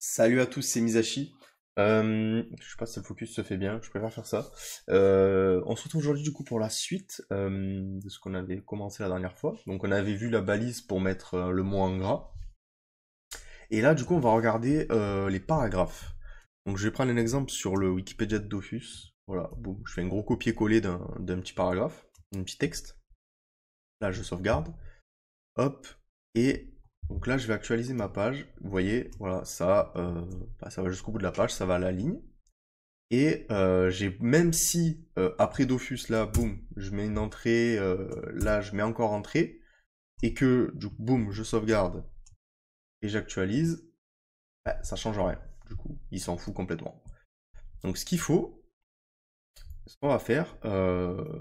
Salut à tous, c'est Misashi. Euh, je sais pas si le focus se fait bien, je préfère faire ça. Euh, on se retrouve aujourd'hui du coup pour la suite euh, de ce qu'on avait commencé la dernière fois. Donc on avait vu la balise pour mettre le mot en gras. Et là du coup on va regarder les paragraphes. Donc je vais prendre un exemple sur le Wikipédia de Dofus. Voilà, je fais un gros copier-coller d'un petit paragraphe, d'un petit texte. Là je sauvegarde. Hop, et donc là, je vais actualiser ma page. Vous voyez, voilà, ça, euh, bah, ça va jusqu'au bout de la page, ça va à la ligne. Et euh, j'ai même si euh, après Dofus là, boum, je mets une entrée, là je mets encore entrée, et que du coup, boum, je sauvegarde et j'actualise, bah, ça change rien. Du coup, il s'en fout complètement. Donc ce qu'il faut, ce qu'on va faire, je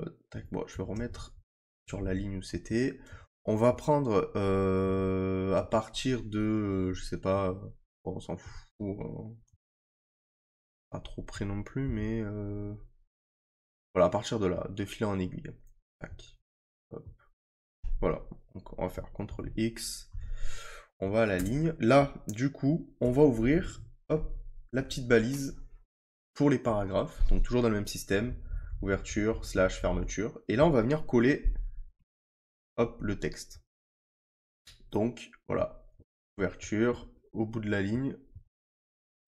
vais remettre sur la ligne où c'était on va prendre euh, à partir de, euh, je sais pas, euh, on s'en fout, pas trop près non plus, mais voilà, à partir de là, de en aiguille. Voilà, donc on va faire CTRL X, on va à la ligne. Là, du coup, on va ouvrir la petite balise pour les paragraphes, donc toujours dans le même système, ouverture, slash, fermeture. Et là, on va venir coller hop, le texte. Donc voilà, ouverture, au bout de la ligne,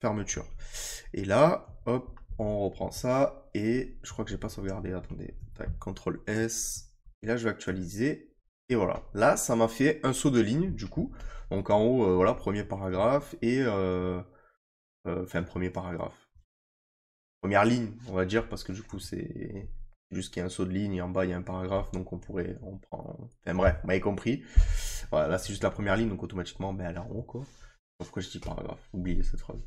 fermeture. Et là, hop, on reprend ça, et je crois que j'ai pas sauvegardé, attendez, tac, CTRL S, et là je vais actualiser, et voilà. Là, ça m'a fait un saut de ligne, du coup, donc en haut, euh, voilà, premier paragraphe, et, euh, euh, enfin, premier paragraphe, première ligne, on va dire, parce que du coup, c'est juste qu'il y a un saut de ligne et en bas il y a un paragraphe, donc on pourrait, on prend, enfin bref, vous m'avez compris. Voilà, là c'est juste la première ligne, donc automatiquement, ben, elle est en haut quoi. Pourquoi je dis paragraphe Oubliez cette phrase.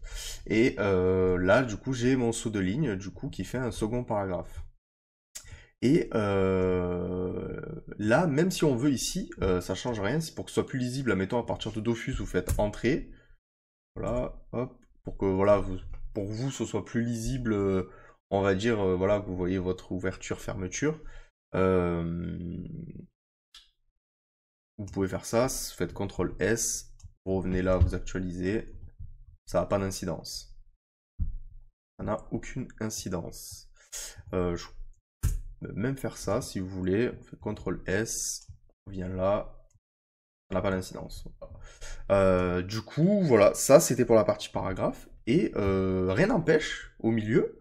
Et euh, là, du coup, j'ai mon saut de ligne, du coup, qui fait un second paragraphe. Et euh, là, même si on veut ici, ça euh, ça change rien. C'est pour que ce soit plus lisible, Mettons, à partir de Dofus, vous faites entrée. Voilà, hop, pour que voilà, pour vous, ce soit plus lisible on va dire, euh, voilà, vous voyez votre ouverture-fermeture. Euh, vous pouvez faire ça, vous faites CTRL S, vous revenez là, vous actualisez, ça n'a pas d'incidence. Ça n'a aucune incidence. Euh, je peux même faire ça si vous voulez, on CTRL S, on vient là, ça n'a pas d'incidence. du coup, voilà, ça c'était pour la partie paragraphe. Et rien n'empêche, au milieu,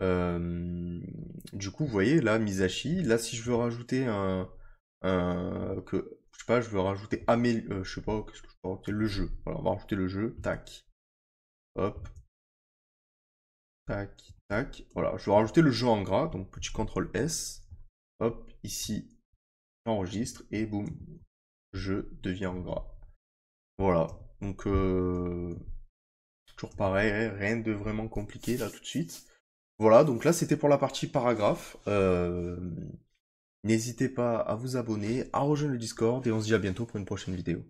du coup, vous voyez, là, Misashi, là, si je veux rajouter un, que, je sais pas, je veux rajouter euh, je sais pas, qu'est-ce que je peux rajouter Le jeu. Voilà, on va rajouter le jeu, tac. Hop. Tac, tac. Voilà, je vais rajouter le jeu en gras, donc petit CTRL S. Hop, ici, j'enregistre et boum, je deviens en gras. Voilà, donc euh, toujours pareil, rien de vraiment compliqué là tout de suite. Voilà, donc là c'était pour la partie paragraphe. Euh, n'hésitez pas à vous abonner, à rejoindre le Discord et on se dit à bientôt pour une prochaine vidéo.